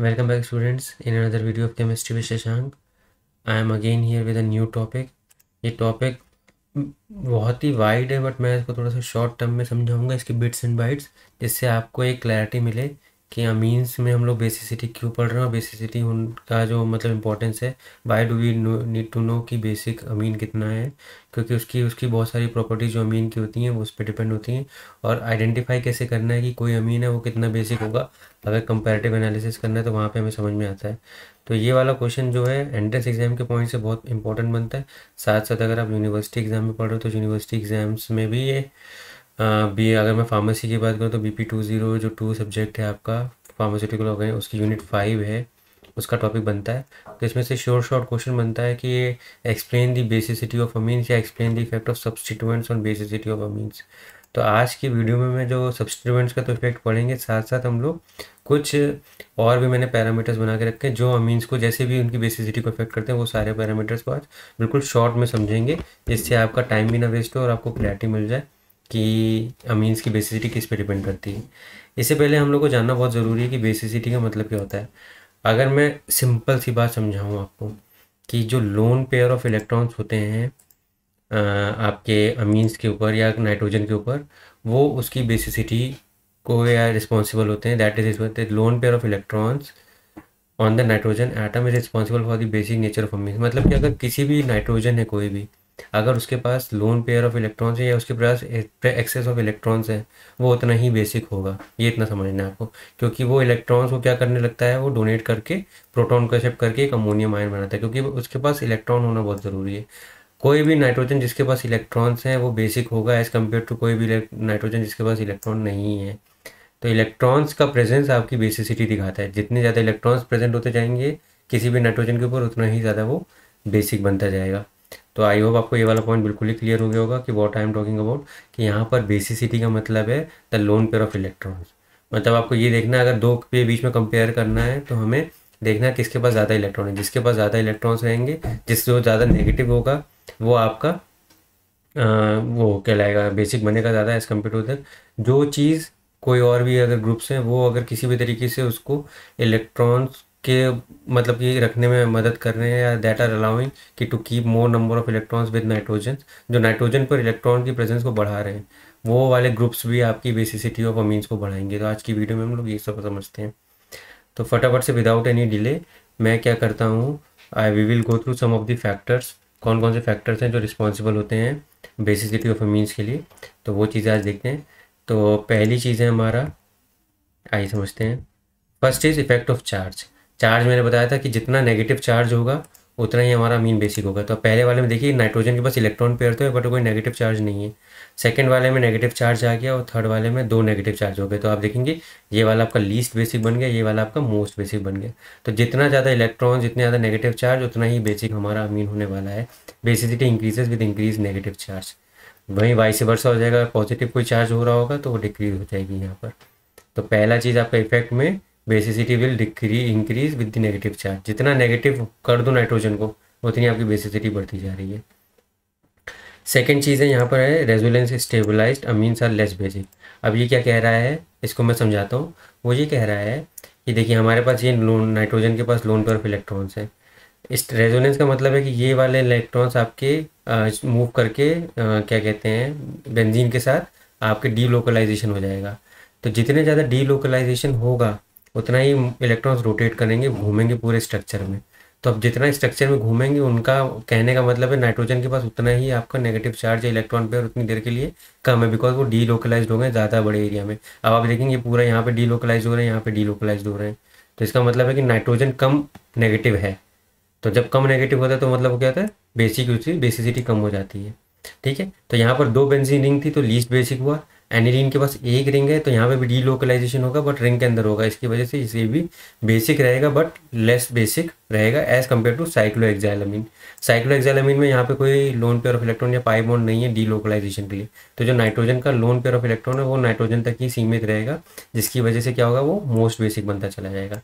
welcome back students in another video of chemistry विशेषांक I am again here with a new topic ये topic बहुत ही wide है but मैं इसको थोड़ा सा शॉर्ट टर्म में समझाऊंगा इसके बिट्स एंड बाइट्स जिससे आपको एक क्लैरिटी मिले कि यहाँ मीन्स में हम लोग बेसिसिटी क्यों पढ़ रहे हैं और बेसिसिटी उनका जो मतलब इंपॉर्टेंस है why do we need to know कि बेसिक अमीन कितना है क्योंकि उसकी उसकी बहुत सारी प्रॉपर्टीज जो अमीन की होती हैं वो उस पर डिपेंड होती हैं और आइडेंटिफाई कैसे करना है कि कोई अमीन है वो कितना बेसिक होगा अगर कंपेरेटिव एनालिसिस करना है तो वहाँ पर हमें समझ में आता है तो ये वाला क्वेश्चन जो है एंट्रेंस एग्जाम के पॉइंट से बहुत इंपॉर्टेंट बनता है साथ साथ अगर आप यूनिवर्सिटी एग्जाम में पढ़ रहे हो तो यूनिवर्सिटी एग्जाम्स में भी ये बी अगर मैं फार्मेसी की बात करूँ तो बी पी टू ज़ीरो जो टू सब्जेक्ट है आपका फार्मास्यूटिकल हो गए उसकी यूनिट फाइव है उसका टॉपिक बनता है तो इसमें से शोर शॉर्ट क्वेश्चन बनता है कि explain the basicity of amines या explain the effect of substituents on basicity of amines तो आज की वीडियो में मैं जो सब्सटीट्यूएंट्स का तो इफेक्ट पढ़ेंगे साथ साथ हम लोग कुछ और भी मैंने पैरामीटर्स बना के रखे हैं जो अमीन्स को जैसे भी उनकी बेसिसिटी को इफेक्ट करते हैं वो सारे पैरामीटर्स को आज बिल्कुल शॉर्ट में समझेंगे जिससे आपका टाइम भी ना वेस्ट हो और आपको क्लैरिटी मिल जाए कि अमीन्स की बेसिसिटी किस पे डिपेंड करती है इससे पहले हम लोग को जानना बहुत ज़रूरी है कि बेसिसिटी का मतलब क्या होता है अगर मैं सिंपल सी बात समझाऊँ आपको कि जो लोन पेयर ऑफ इलेक्ट्रॉन्स होते हैं आपके अमीन्स के ऊपर या नाइट्रोजन के ऊपर वो उसकी बेसिसिटी को या रिस्पॉन्सिबल होते हैं that is lone pair of electrons on the nitrogen atom is responsible for the basic nature of amines मतलब कि अगर किसी भी नाइट्रोजन है कोई भी अगर उसके पास लोन पेयर ऑफ इलेक्ट्रॉन्स है या उसके पास एक्सेस ऑफ इलेक्ट्रॉन्स है वो उतना ही बेसिक होगा ये इतना समझना है आपको क्योंकि वो इलेक्ट्रॉन्स को क्या करने लगता है वो डोनेट करके प्रोटॉन को एक्सेप्ट करके एक अमोनियम आयन बनाता है क्योंकि उसके पास इलेक्ट्रॉन होना बहुत ज़रूरी है कोई भी नाइट्रोजन जिसके पास इलेक्ट्रॉन्स हैं वो बेसिक होगा एज़ कम्पेयर टू कोई भी नाइट्रोजन जिसके पास इलेक्ट्रॉन नहीं है तो इलेक्ट्रॉन्स का प्रेजेंस आपकी बेसिसिटी दिखाता है जितने ज़्यादा इलेक्ट्रॉन्स प्रेजेंट होते जाएंगे किसी भी नाइट्रोजन के ऊपर उतना ही ज़्यादा वो बेसिक बनता जाएगा तो आई होप आपको ये वाला पॉइंट बिल्कुल ही क्लियर हो गया होगा कि what I am talking about कि यहाँ पर बेसिसिटी का मतलब है the lone pair of electrons मतलब आपको ये देखना है अगर दो के बीच में कंपेयर करना है तो हमें देखना है किसके पास ज़्यादा इलेक्ट्रॉन है जिसके पास ज़्यादा इलेक्ट्रॉन्स रहेंगे जिस जो ज़्यादा नेगेटिव होगा वो आपका आ, वो कहलाएगा बेसिक बनेगा ज़्यादा एज़ कम्पेयर टू दैट जो चीज़ कोई और भी अगर ग्रुप्स हैं वो अगर किसी भी तरीके से उसको इलेक्ट्रॉन्स के मतलब कि रखने में मदद कर रहे हैं या दैट आर अलाउिंग कि to keep more number of electrons with nitrogen जो नाइट्रोजन पर इलेक्ट्रॉन की प्रेजेंस को बढ़ा रहे हैं वो वाले ग्रुप्स भी आपकी बेसिसिटी ऑफ अमीन्स को बढ़ाएंगे तो आज की वीडियो में हम लोग ये सब समझते हैं तो फटाफट से विदाउट एनी डिले मैं क्या करता हूँ I we will go through some of the factors कौन कौन से फैक्टर्स हैं जो रिस्पॉन्सिबल होते हैं बेसिसिटी ऑफ अमीन्स के लिए तो वो चीज़ें आज देखते हैं तो पहली चीज़ है हमारा आइए समझते हैं first is effect of charge charge मैंने बताया था कि जितना नेगेटिव चार्ज होगा उतना ही हमारा मीन बेसिक होगा तो पहले वाले में देखिए नाइट्रोजन के पास इलेक्ट्रॉन पेयर तो है बट कोई नेगेटिव चार्ज नहीं है सेकंड वाले में नेगेटिव चार्ज आ गया और थर्ड वाले में दो नेगेटिव चार्ज हो गए तो आप देखेंगे ये वाला आपका लीस्ट बेसिक बन गया ये वाला आपका मोस्ट बेसिक बन गया तो जितना ज़्यादा इलेक्ट्रॉन जितने ज़्यादा नेगेटिव चार्ज उतना ही बेसिक हमारा अमीन होने वाला है basicity increases with increase negative charge वहीं से वर्षा हो जाएगा पॉजिटिव कोई चार्ज हो रहा होगा तो वो डिक्रीज हो जाएगी यहाँ पर तो पहला चीज़ आपका इफेक्ट में basicity will decrease increase with the negative charge जितना नेगेटिव कर दो नाइट्रोजन को उतनी आपकी बेसिसिटी बढ़ती जा रही है सेकेंड चीज़ है यहाँ पर है resonance stabilize amines are less basic अब ये क्या कह रहा है इसको मैं समझाता हूँ वो ये कह रहा है कि देखिए हमारे पास ये लोन नाइट्रोजन के पास लोन पर इलेक्ट्रॉन्स है इस रेजोनेंस का मतलब है कि ये वाले इलेक्ट्रॉन्स आपके मूव करके आ, क्या कहते हैं बेंजीन के साथ आपके डीलोकलाइजेशन हो जाएगा तो जितने ज़्यादा डीलोकलाइजेशन होगा उतना ही इलेक्ट्रॉन्स रोटेट करेंगे घूमेंगे पूरे स्ट्रक्चर में तो अब जितना स्ट्रक्चर में घूमेंगे उनका कहने का मतलब है नाइट्रोजन के पास उतना ही आपका नेगेटिव चार्ज इलेक्ट्रॉन पे और उतनी देर के लिए कम है बिकॉज वो डी लोकलाइज हो गए ज़्यादा बड़े एरिया में अब आप देखेंगे पूरा यहाँ पे डी हो रहे हैं यहाँ पे डी हो रहे हैं तो इसका मतलब है कि नाइट्रोजन कम नेगेटिव है तो जब कम नेगेटिव होता है तो मतलब क्या होता है बेसिक बेसिसिटी कम हो जाती है ठीक है तो यहाँ पर दो बेंजीनिंग थी तो लीस्ट बेसिक हुआ एनिडीन के पास एक रिंग है तो यहाँ पे भी डी लोकलाइजेशन होगा बट रिंग के अंदर होगा इसकी वजह से इसे भी बेसिक रहेगा बट लेस बेसिक रहेगा as compare to cyclohexylamine cyclohexylamine में यहाँ पे कोई लोन पेयर ऑफ इलेक्ट्रॉन या पाई बॉन्ड नहीं है डी लोकलाइजेशन के लिए तो जो नाइट्रोजन का लोन पेयर ऑफ इलेक्ट्रॉन है वो नाइट्रोजन तक ही सीमित रहेगा जिसकी वजह से क्या होगा वो मोस्ट बेसिक बनता चला जाएगा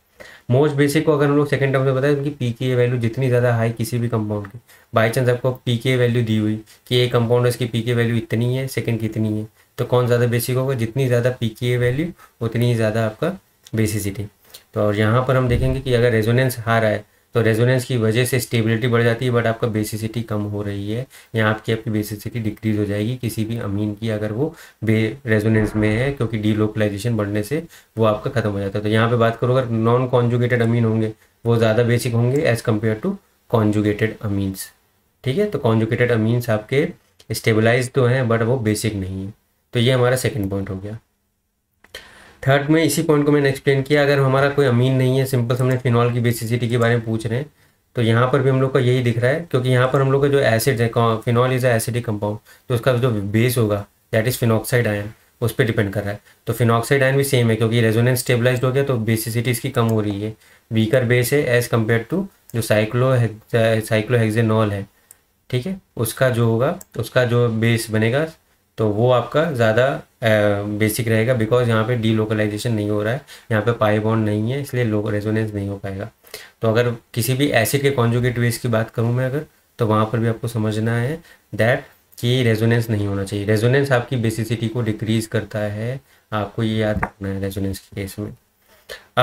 मोस्ट बेसिक को अगर हम लोग सेकंड टर्म में बताएं तो उनकी पी के वैल्यू जितनी ज़्यादा हाई किसी भी कंपाउंड की बाई चांस आपको पी के वैल्यू दी हुई कि एक कंपाउंड इसकी पी के वैल्यू इतनी है सेकंड कितनी है तो कौन ज़्यादा बेसिक होगा जितनी ज़्यादा पी की वैल्यू उतनी ही ज़्यादा आपका बेसिसिटी तो और यहाँ पर हम देखेंगे कि अगर रेजोनेंस हारा है तो रेजोनेंस की वजह से स्टेबिलिटी बढ़ जाती है बट आपका बेसिसिटी कम हो रही है या आपकी आपकी बेसिसिटी डिक्रीज हो जाएगी किसी भी अमीन की अगर वो बे रेजोनेंस में है क्योंकि डीलोकलाइजेशन बढ़ने से वो आपका खत्म हो जाता है तो यहाँ पे बात करो अगर नॉन कॉन्जुगेटेड अमीन होंगे वो ज़्यादा बेसिक होंगे as compare to conjugated amines ठीक है तो कॉन्जुगेटेड अमीन्स आपके स्टेबलाइज तो हैं बट वो बेसिक नहीं है तो ये हमारा सेकेंड पॉइंट हो गया थर्ड में इसी पॉइंट को मैंने एक्सप्लेन किया अगर हमारा कोई अमीन नहीं है सिंपल से हमने फिनॉल की बेसिसिटी के बारे में पूछ रहे हैं तो यहाँ पर भी हम लोग का यही दिख रहा है क्योंकि यहाँ पर हम लोग का जो एसिड है फिनॉल इज़ एसिडिक कंपाउंड तो उसका जो बेस होगा दैट इज़ फिनॉक्साइड आयन उस पर डिपेंड कर रहा है तो फिनॉक्साइड आयन भी सेम है क्योंकि रेजोनेंस स्टेबलाइज हो गया तो बेसिसिटी इसकी कम हो रही है वीकर बेस है एज़ कम्पेयर टू जो साइक्लो साइक्लोहेक्जेनॉल है ठीक है उसका जो होगा उसका जो बेस बनेगा तो वो आपका ज़्यादा बेसिक रहेगा बिकॉज यहाँ पे डी लोकलाइजेशन नहीं हो रहा है यहाँ पे पाई बॉन्ड नहीं है इसलिए लो रेजोनेंस नहीं हो पाएगा तो अगर किसी भी ऐसे के कॉन्जुगेट वेज की बात करूँ मैं अगर तो वहाँ पर भी आपको समझना है दैट कि रेजोनेंस नहीं होना चाहिए रेजोनेंस आपकी बेसिसिटी को डिक्रीज करता है आपको ये याद रखना है रेजोनेंस के केस में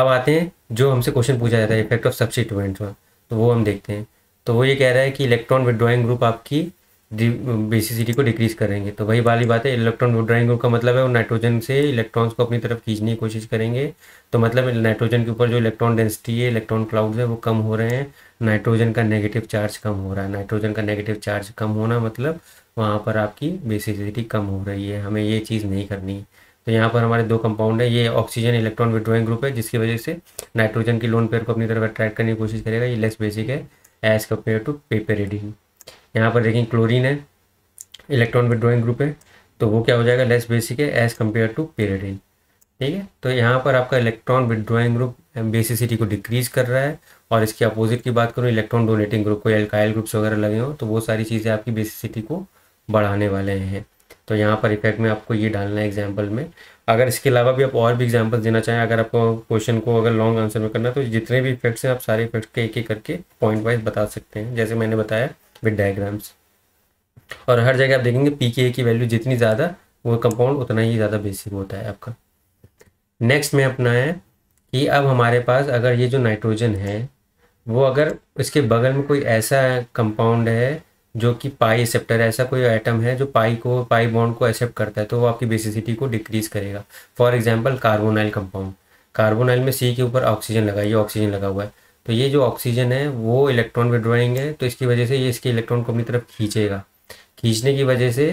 अब आते हैं जो हमसे क्वेश्चन पूछा जाता है इफेक्ट ऑफ सब्सिटेंट तो वो हम देखते हैं तो वो ये कह रहा है कि इलेक्ट्रॉन विड्रॉइंग ग्रुप आपकी बेसिसिटी को डिक्रीज करेंगे तो वही वाली बात है इलेक्ट्रॉन वुड्राइंग का मतलब है वो नाइट्रोजन से इलेक्ट्रॉन्स को अपनी तरफ खींचने की कोशिश करेंगे तो मतलब नाइट्रोजन के ऊपर जो इलेक्ट्रॉन डेंसिटी है इलेक्ट्रॉन क्लाउड है वो कम हो रहे हैं नाइट्रोजन का नेगेटिव चार्ज कम हो रहा है नाइट्रोजन का नेगेटिव चार्ज कम होना मतलब वहाँ पर आपकी बेसिसिटी कम हो रही है हमें ये चीज़ नहीं करनी तो यहाँ पर हमारे दो कंपाउंड है ये ऑक्सीजन इलेक्ट्रॉन विड्रॉइंग ग्रुप है जिसकी वजह से नाइट्रोजन की लोन पेयर को अपनी तरफ अट्रैक्ट करने की कोशिश करेगा ये लेस बेसिक है as compare to piperidine यहाँ पर देखें क्लोरीन है इलेक्ट्रॉन विड्रॉइंग ग्रुप है तो वो क्या हो जाएगा लेस बेसिक है एज़ कम्पेयर टू पेरेडिन ठीक है तो यहाँ पर आपका इलेक्ट्रॉन विड्रॉइंग ग्रुप बेसिसिटी को डिक्रीज कर रहा है और इसके अपोजिट की बात करूँ इलेक्ट्रॉन डोनेटिंग ग्रुप को एल्काइल ग्रुप्स वगैरह लगे हों तो वो सारी चीज़ें आपकी बेसिसिटी को बढ़ाने वाले हैं तो यहाँ पर इफेक्ट में आपको ये डालना है एग्जाम्पल में अगर इसके अलावा भी आप और भी एग्जाम्पल देना चाहें अगर आपको क्वेश्चन को अगर लॉन्ग आंसर में करना तो जितने भी इफेक्ट्स हैं आप सारे इफेक्ट्स के एक एक करके पॉइंट वाइज बता सकते हैं जैसे मैंने बताया विद डायग्राम्स और हर जगह आप देखेंगे पी के ए की वैल्यू जितनी ज़्यादा वो कंपाउंड उतना ही ज़्यादा बेसिक होता है आपका नेक्स्ट में अपना है कि अब हमारे पास अगर ये जो नाइट्रोजन है वो अगर इसके बगल में कोई ऐसा कंपाउंड है जो कि पाई एक्सेप्टर ऐसा कोई आइटम है जो पाई को पाई बॉन्ड को एक्सेप्ट करता है तो वो आपकी बेसिसिटी को डिक्रीज करेगा for example carbonyl compound carbonyl में सी के ऊपर ऑक्सीजन लगा ये ऑक्सीजन लगा हुआ है तो ये जो ऑक्सीजन है वो इलेक्ट्रॉन विड्रॉइंग है तो इसकी वजह से ये इसके इलेक्ट्रॉन को अपनी तरफ खींचेगा खींचने की वजह से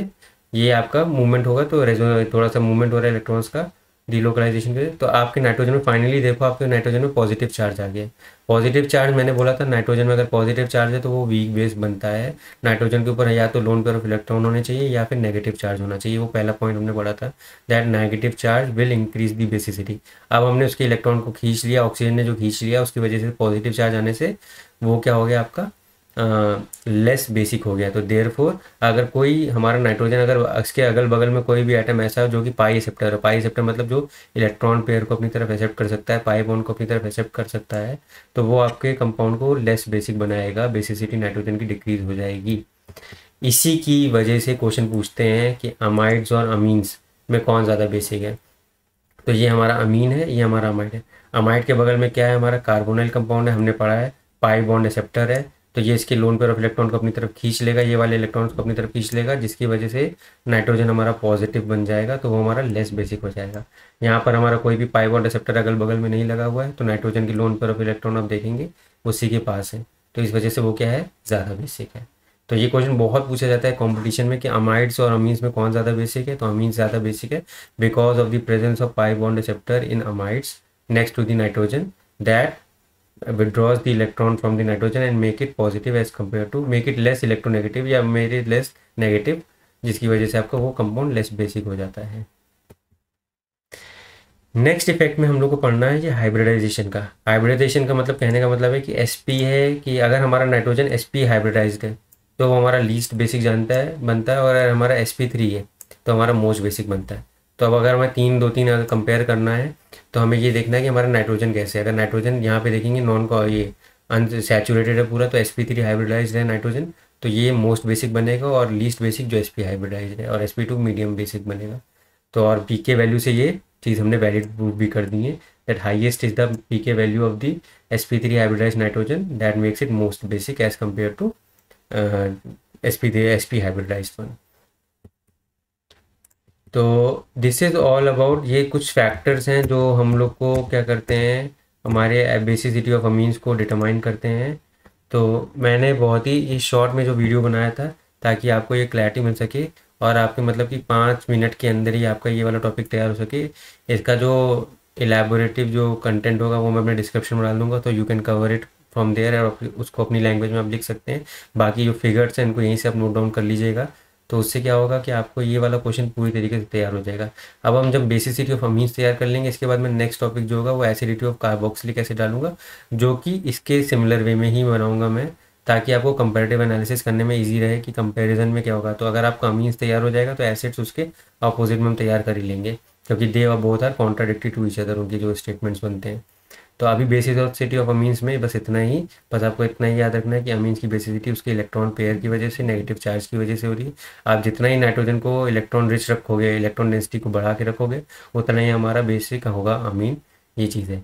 ये आपका मूवमेंट होगा तो रेजो थोड़ा सा मूवमेंट हो रहा है इलेक्ट्रॉन्स का डिलोकलाइजेशन के तो आपके नाइट्रोजन में फाइनली देखो आपके नाइट्रोजन में पॉजिटिव चार्ज आ गया पॉजिटिव चार्ज मैंने बोला था नाइट्रोजन में अगर पॉजिटिव चार्ज है तो वो वीक बेस बनता है नाइट्रोजन के ऊपर या तो लोन पेयर ऑफ इलेक्ट्रॉन होने चाहिए या फिर नेगेटिव चार्ज होना चाहिए वो पहला पॉइंट हमने पढ़ा था that negative charge will increase the basicity अब हमने उसके इलेक्ट्रॉन को खींच लिया ऑक्सीजन ने जो खींच लिया उसकी वजह से पॉजिटिव चार्ज आने से वो क्या हो गया आपका लेस बेसिक हो गया तो देर फोर अगर कोई हमारा नाइट्रोजन अगर इसके अगल बगल में कोई भी आइटम ऐसा हो जो कि पाई एसेप्टर हो पाई एसेप्टर मतलब जो इलेक्ट्रॉन पेयर को अपनी तरफ एक्सेप्ट कर सकता है पाई बॉन्ड को अपनी तरफ एक्सेप्ट कर सकता है तो वो आपके कंपाउंड को लेस बेसिक बनाएगा बेसिसिटी नाइट्रोजन की डिक्रीज हो जाएगी इसी की वजह से क्वेश्चन पूछते हैं कि अमाइड्स और अमीन्स में कौन ज़्यादा बेसिक है तो ये हमारा अमीन है ये हमारा अमाइड है अमाइड के बगल में क्या है हमारा कार्बोनल कंपाउंड है हमने पढ़ा है पाई बॉन्ड एक्सेप्टर है तो ये इसके लोन पेयर ऑफ इलेक्ट्रॉन को अपनी तरफ खींच लेगा ये वाले इलेक्ट्रॉन्स को अपनी तरफ खींच लेगा जिसकी वजह से नाइट्रोजन हमारा पॉजिटिव बन जाएगा तो वो हमारा लेस बेसिक हो जाएगा यहाँ पर हमारा कोई भी पाइवॉन रिसेप्टर अगल बगल में नहीं लगा हुआ है तो नाइट्रोजन के लोन पेयर ऑफ इलेक्ट्रॉन आप देखेंगे उसी के पास है तो इस वजह से वो क्या है ज़्यादा बेसिक है तो ये क्वेश्चन बहुत पूछा जाता है कॉम्पिटिशन में कि अमाइड्स और अमीन्स में कौन ज़्यादा बेसिक है तो अमीन्स ज़्यादा बेसिक है because of the presence of pi bond receptor in amides next to the nitrogen that Uh, withdraws the electron from the nitrogen and make it positive as compared to make it less electronegative या मेरे less negative जिसकी वजह से आपका वो compound less basic हो जाता है नेक्स्ट इफेक्ट में हम लोग को पढ़ना है ये हाइब्रिडाइजेशन का हाइब्रिडाइजेशन का मतलब कहने का मतलब है कि पी है कि अगर हमारा नाइट्रोजन एस पी हाइब्रिडाइज है तो वो हमारा लीस्ट बेसिक जानता है बनता है और अगर हमारा एस थ्री है तो हमारा मोस्ट बेसिक बनता है तो अब अगर हमें तीन दो तीन अगर कंपेयर करना है तो हमें ये देखना है कि हमारा नाइट्रोजन कैसे है अगर नाइट्रोजन यहाँ पे देखेंगे नॉन का ये अनसेचुरेटेड है पूरा तो एस पी थ्री हाइब्रिडाइज है नाइट्रोजन तो ये मोस्ट बेसिक बनेगा और लीस्ट बेसिक जो एस पी हाइब्रिडाइज है और s p two medium basic बनेगा तो और पी के वैल्यू से ये चीज़ हमने वैलिड प्रूव भी कर दी है that highest is the p K value of the s p three hybridize nitrogen that makes it most basic as compare to s p s p hybridize one तो this is all about ये कुछ factors हैं जो हम लोग को क्या करते हैं हमारे बेसिसिटी ऑफ अमीन्स को डिटरमाइन करते हैं तो मैंने बहुत ही इस शॉर्ट में जो वीडियो बनाया था ताकि आपको ये क्लैरिटी मिल सके और आपके मतलब कि पाँच मिनट के अंदर ही आपका ये वाला टॉपिक तैयार हो सके इसका जो एलेबोरेटिव जो कंटेंट होगा वो मैं अपने डिस्क्रिप्शन में डाल दूँगा तो you can cover it from there और उसको अपनी लैंग्वेज में आप लिख सकते हैं बाकी जो फिगर्स हैं इनको यहीं से आप नोट डाउन कर लीजिएगा तो उससे क्या होगा कि आपको ये वाला क्वेश्चन पूरी तरीके से तैयार हो जाएगा अब हम जब बेसिसिटी ऑफ अमीन्स तैयार कर लेंगे इसके बाद मैं नेक्स्ट टॉपिक जो होगा वो एसिडिटी ऑफ कार्बोक्सिलिक एसिड डालूंगा जो कि इसके सिमिलर वे में ही बनाऊंगा मैं ताकि आपको कंपेरेटिव एनालिसिस करने में इजी रहे कि कंपेरिजन में क्या होगा तो अगर आपका अमीन्स तैयार हो जाएगा तो एसिड्स उसके अपोजिट में हम तैयार कर ही लेंगे क्योंकि दे और बहुत are contradictory to each other उनके जो स्टेटमेंट्स बनते हैं तो अभी बेसिसिटी ऑफ अमीन्स में बस इतना ही बस आपको इतना ही याद रखना है कि अमीन्स की बेसिसिटी उसके इलेक्ट्रॉन पेयर की वजह से नेगेटिव चार्ज की वजह से हो रही है आप जितना ही नाइट्रोजन को इलेक्ट्रॉन रिच रखोगे इलेक्ट्रॉन डेंसिटी को बढ़ा के रखोगे उतना ही हमारा बेसिक होगा अमीन ये चीज़ है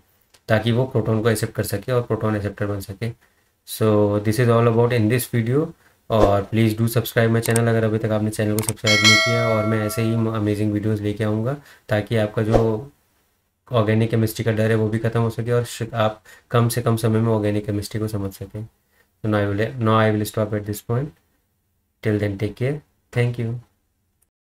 ताकि वो प्रोटोन को एक्सेप्ट कर सके और प्रोटोन एक्सेप्टर बन सके so this is all about in this video और please do subscribe my channel अगर अभी तक आपने चैनल को सब्सक्राइब नहीं किया और मैं ऐसे ही अमेजिंग वीडियोज लेके आऊँगा ताकि आपका जो ऑर्गेनिक केमिस्ट्री का डर है वो भी खत्म हो सके और आप कम से कम समय में ऑर्गेनिक केमिस्ट्री को समझ सकें no I will no I will stop at this point till then take care thank you